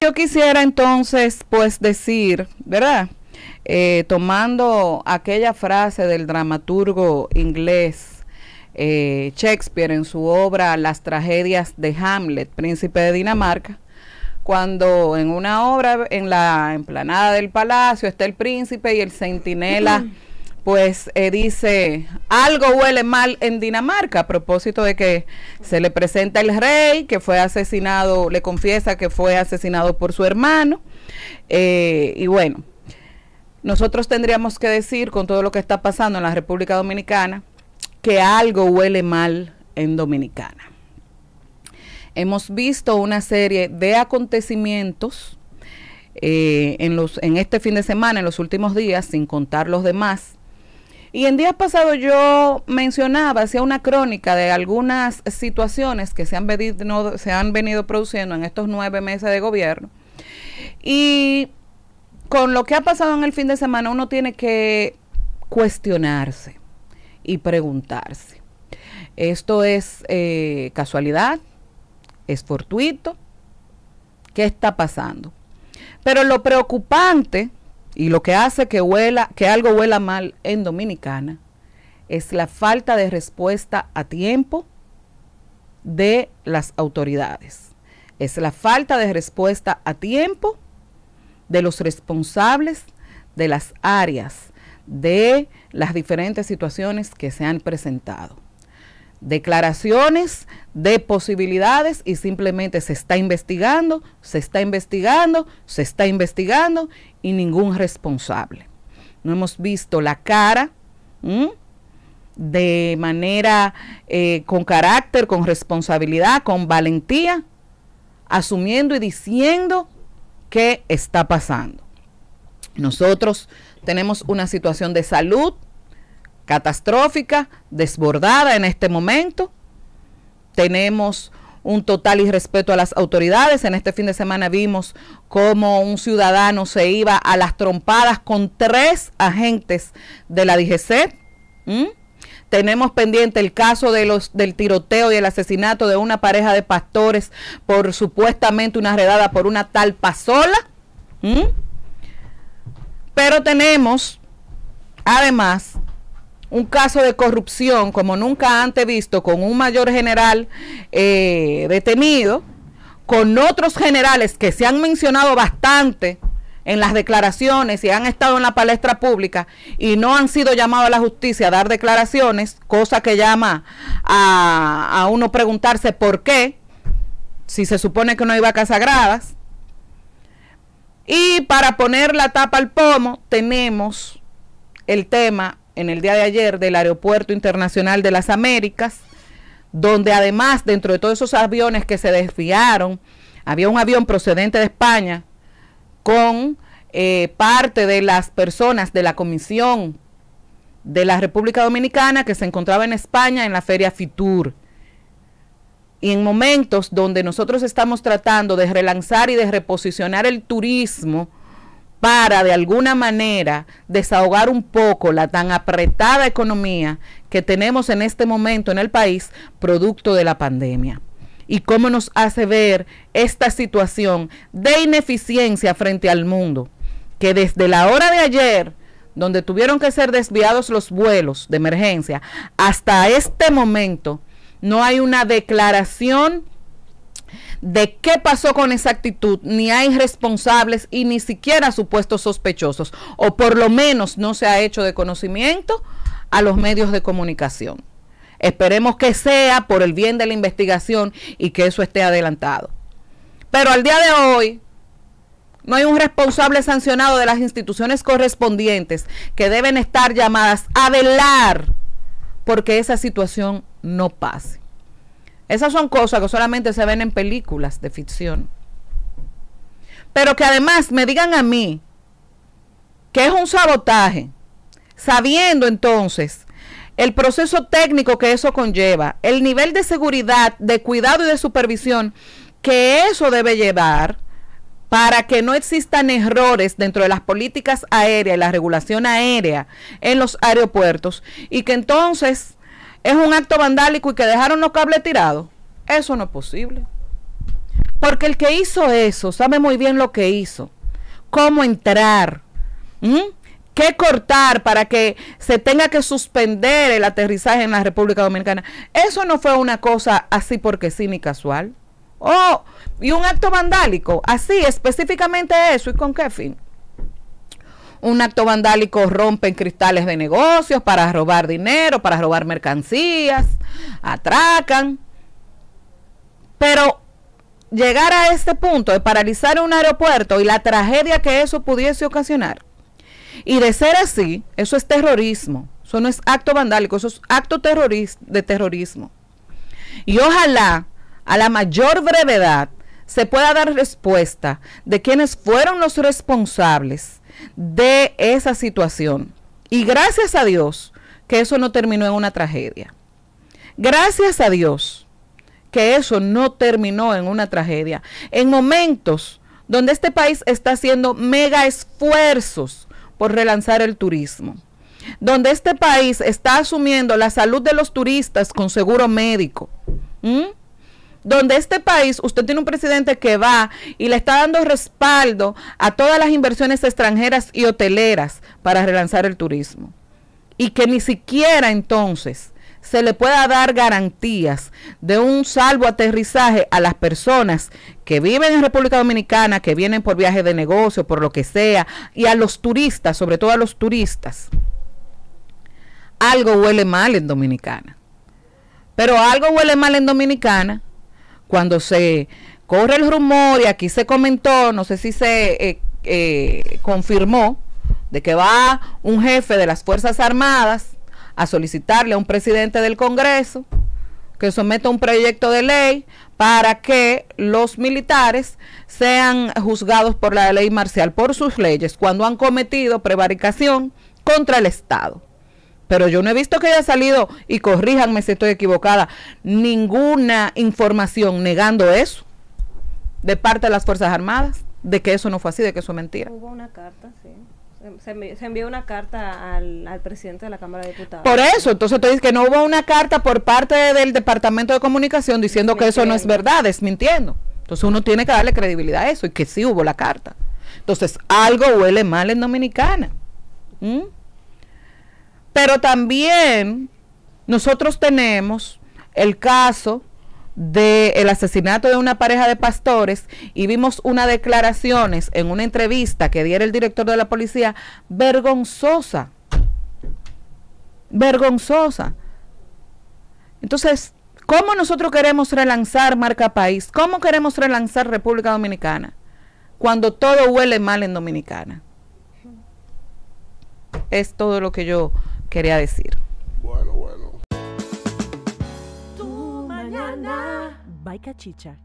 Yo quisiera entonces, pues decir, ¿verdad? Eh, tomando aquella frase del dramaturgo inglés eh, Shakespeare en su obra Las tragedias de Hamlet, príncipe de Dinamarca, cuando en una obra en la emplanada del palacio está el príncipe y el centinela. pues eh, dice, algo huele mal en Dinamarca a propósito de que se le presenta el rey, que fue asesinado, le confiesa que fue asesinado por su hermano. Eh, y bueno, nosotros tendríamos que decir con todo lo que está pasando en la República Dominicana, que algo huele mal en Dominicana. Hemos visto una serie de acontecimientos eh, en, los, en este fin de semana, en los últimos días, sin contar los demás, y en días pasados yo mencionaba, hacía una crónica de algunas situaciones que se han, venido, se han venido produciendo en estos nueve meses de gobierno. Y con lo que ha pasado en el fin de semana uno tiene que cuestionarse y preguntarse. ¿Esto es eh, casualidad? ¿Es fortuito? ¿Qué está pasando? Pero lo preocupante y lo que hace que, huela, que algo huela mal en Dominicana es la falta de respuesta a tiempo de las autoridades. Es la falta de respuesta a tiempo de los responsables de las áreas, de las diferentes situaciones que se han presentado declaraciones de posibilidades y simplemente se está investigando, se está investigando, se está investigando y ningún responsable. No hemos visto la cara de manera eh, con carácter, con responsabilidad, con valentía, asumiendo y diciendo qué está pasando. Nosotros tenemos una situación de salud catastrófica, desbordada en este momento. Tenemos un total irrespeto a las autoridades. En este fin de semana vimos cómo un ciudadano se iba a las trompadas con tres agentes de la DGC. Tenemos pendiente el caso de los, del tiroteo y el asesinato de una pareja de pastores por supuestamente una redada por una tal pasola. Pero tenemos, además, un caso de corrupción como nunca antes visto, con un mayor general eh, detenido, con otros generales que se han mencionado bastante en las declaraciones y han estado en la palestra pública y no han sido llamados a la justicia a dar declaraciones, cosa que llama a, uno preguntarse por qué, si se supone que no hay vacas sagradas. Y para poner la tapa al pomo, tenemos el tema en el día de ayer del Aeropuerto Internacional de las Américas, donde además dentro de todos esos aviones que se desviaron, había un avión procedente de España con eh, parte de las personas de la Comisión de la República Dominicana que se encontraba en España en la feria Fitur. Y en momentos donde nosotros estamos tratando de relanzar y de reposicionar el turismo, para de alguna manera desahogar un poco la tan apretada economía que tenemos en este momento en el país producto de la pandemia. Y cómo nos hace ver esta situación de ineficiencia frente al mundo, que desde la hora de ayer, donde tuvieron que ser desviados los vuelos de emergencia, hasta este momento no hay una declaración de qué pasó con exactitud, ni hay responsables y ni siquiera supuestos sospechosos, o por lo menos no se ha hecho de conocimiento a los medios de comunicación. Esperemos que sea por el bien de la investigación y que eso esté adelantado. Pero al día de hoy, no hay un responsable sancionado de las instituciones correspondientes que deben estar llamadas a velar porque esa situación no pase. Esas son cosas que solamente se ven en películas de ficción. Pero que además me digan a mí que es un sabotaje, sabiendo entonces el proceso técnico que eso conlleva, el nivel de seguridad, de cuidado y de supervisión que eso debe llevar para que no existan errores dentro de las políticas aéreas y la regulación aérea en los aeropuertos y que entonces es un acto vandálico y que dejaron los cables tirados, eso no es posible. Porque el que hizo eso sabe muy bien lo que hizo, cómo entrar, qué cortar para que se tenga que suspender el aterrizaje en la República Dominicana. Eso no fue una cosa así porque sí ni casual. Oh, y un acto vandálico, así específicamente eso, ¿y con qué fin? un acto vandálico rompen cristales de negocios para robar dinero, para robar mercancías, atracan. Pero llegar a este punto de paralizar un aeropuerto y la tragedia que eso pudiese ocasionar, y de ser así, eso es terrorismo, eso no es acto vandálico, eso es acto de terrorismo. Y ojalá a la mayor brevedad se pueda dar respuesta de quienes fueron los responsables de esa situación. Y gracias a Dios que eso no terminó en una tragedia. Gracias a Dios que eso no terminó en una tragedia. En momentos donde este país está haciendo mega esfuerzos por relanzar el turismo, donde este país está asumiendo la salud de los turistas con seguro médico. ¿Mm? donde este país, usted tiene un presidente que va y le está dando respaldo a todas las inversiones extranjeras y hoteleras para relanzar el turismo. Y que ni siquiera entonces se le pueda dar garantías de un salvo aterrizaje a las personas que viven en República Dominicana, que vienen por viaje de negocio, por lo que sea, y a los turistas, sobre todo a los turistas. Algo huele mal en Dominicana. Pero algo huele mal en Dominicana cuando se corre el rumor y aquí se comentó, no sé si se eh, eh, confirmó, de que va un jefe de las Fuerzas Armadas a solicitarle a un presidente del Congreso que someta un proyecto de ley para que los militares sean juzgados por la ley marcial, por sus leyes, cuando han cometido prevaricación contra el Estado pero yo no he visto que haya salido, y corríjanme si estoy equivocada, ninguna información negando eso de parte de las Fuerzas Armadas, de que eso no fue así, de que eso es mentira. Hubo una carta, sí. Se, envió, una carta al, presidente de la Cámara de Diputados. Por eso, entonces tú dices que no hubo una carta por parte del Departamento de Comunicación diciendo que eso no es verdad, desmintiendo. Entonces uno tiene que darle credibilidad a eso y que sí hubo la carta. Entonces algo huele mal en Dominicana. Pero también nosotros tenemos el caso del asesinato de una pareja de pastores y vimos unas declaraciones en una entrevista que diera el director de la policía vergonzosa. Vergonzosa. Entonces, ¿cómo nosotros queremos relanzar marca país? ¿Cómo queremos relanzar República Dominicana? Cuando todo huele mal en Dominicana. Es todo lo que yo quería decir. Bueno, bueno. Tu mañana, Bye, Chicha.